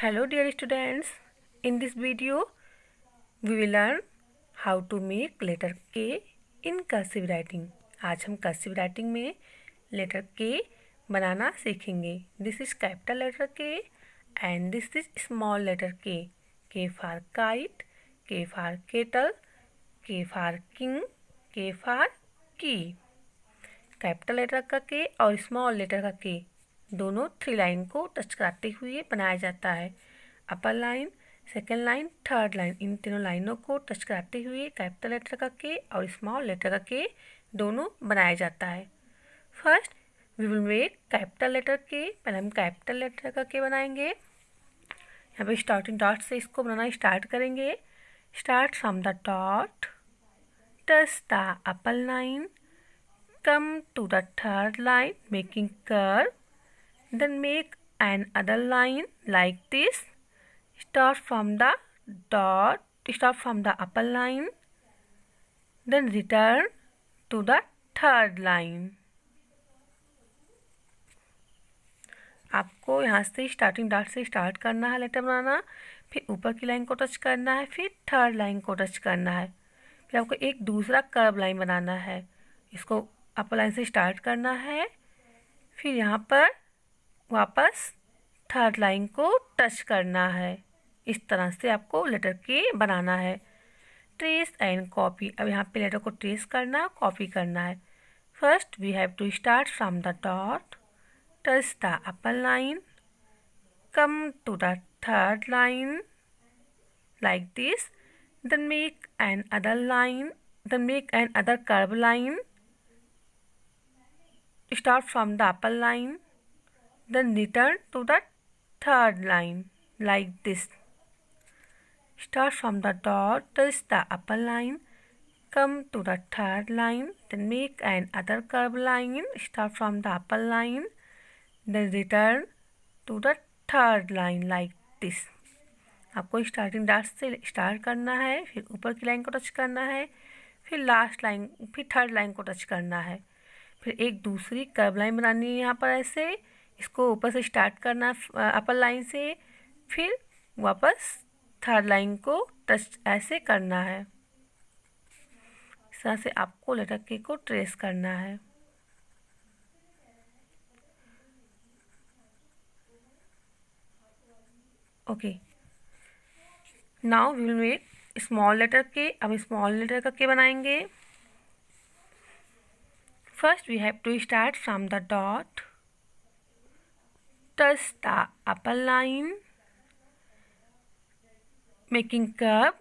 hello dear students in this video we will learn how to make letter k in cursive writing आज हम cursive writing में letter k बनाना सीखेंगे this is capital letter k and this is small letter k k for kite k for kettle k for king k for key capital letter का K और small letter का के दोनों three line को touch कराते हुए बनाया जाता है upper line second line third line इन तीनों लाइनों को टच कराते हुए कैपिटल लेटर का के और स्मॉल लेटर का के दोनों बनाया जाता है first we will make capital letter K पहले हम कैपिटल लेटर का के बनाएंगे यहाँ पे स्टार्टिंग डॉट से इसको बनाना स्टार्ट करेंगे start from the dot touch the upper line come to the third line making curve then make other line like this start from the dot start from the upper line then return to the third line आपको यहाँ से starting dot से start करना है letter बनाना फिर ऊपर की line को टच करना है फिर थर्ड लाइन को टच करना है फिर आपको एक दूसरा कर्व लाइन बनाना है इसको अपर लाइन से स्टार्ट करना है फिर यहाँ पर वापस थर्ड लाइन को टच करना है इस तरह से आपको लेटर के बनाना है ट्रेस एंड कॉपी अब यहाँ पे लेटर को ट्रेस करना कॉपी करना है first we have to start from the dot touch the upper line come to the third line like this then make an other line then make an other curve line start from the upper line then return to the third line like this start from the dot touch the upper line come to the third line then make an other curve line start from the upper line then return to the third line like this आपको starting dot से start करना है फिर ऊपर की line को touch करना है फिर लास्ट लाइन फिर थर्ड लाइन को टच करना है फिर एक दूसरी कर्व लाइन बनानी है यहाँ पर ऐसे इसको ऊपर से स्टार्ट करना अपर लाइन से फिर वापस थर्ड लाइन को टच ऐसे करना है इस तरह से आपको के को ट्रेस करना है okay now will make small letter K अब स्मॉल लेटर का के बनाएंगे first we have to start from the dot does the upper line making curve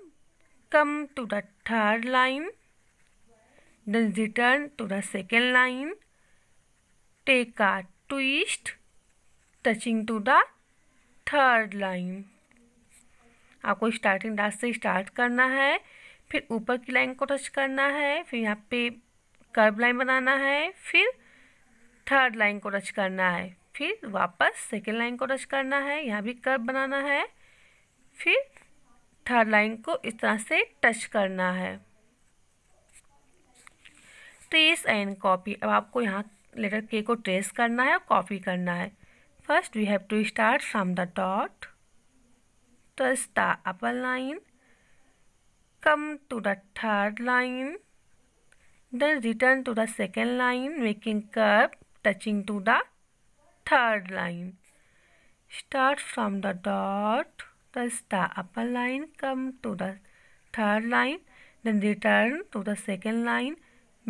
come to the third line, then return to the second line, take a twist touching to the third line आपको starting dot से start करना है फिर ऊपर की line को touch करना है फिर यहाँ पे कर्व लाइन बनाना है फिर थर्ड लाइन को टच करना है फिर वापस सेकेंड लाइन को टच करना है यहाँ भी कर्व बनाना है फिर थर्ड लाइन को इस तरह से टच करना है ट्रेस एंड कॉपी अब आपको यहाँ लेटर के को ट्रेस करना है और कॉपी करना है first we have to start from the dot touch the upper line come to the third line then return to the second line making curve touching to the third line start from the dot thus the upper line come to the third line then return to the second line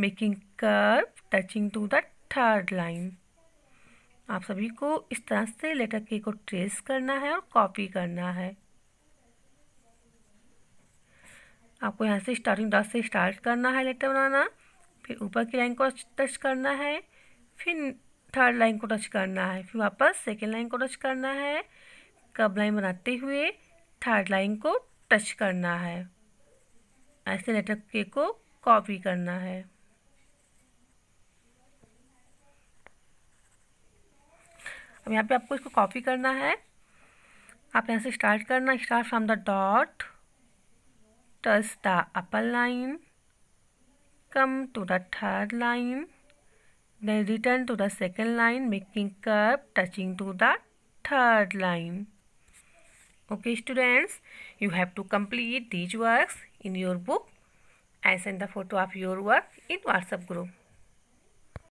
making curve touching to the third line आप सभी को इस तरह से letter के को trace करना है और कॉपी करना है आपको यहाँ से स्टार्टिंग डॉट से स्टार्ट करना है लेटर बनाना फिर ऊपर की लाइन को टच करना है फिर थर्ड लाइन को टच करना है फिर वापस सेकेंड लाइन को टच करना है कब लाइन बनाते हुए थर्ड लाइन को टच करना है ऐसे लेटर के को कॉपी करना है अब यहाँ पे आपको इसको कॉपी करना है आप यहाँ से स्टार्ट करना start from the dot touch the upper line come to the third line Then return to the second line making curve touching to the third line. Okay students, you have to complete these works in your book I send the photo of your work in WhatsApp group.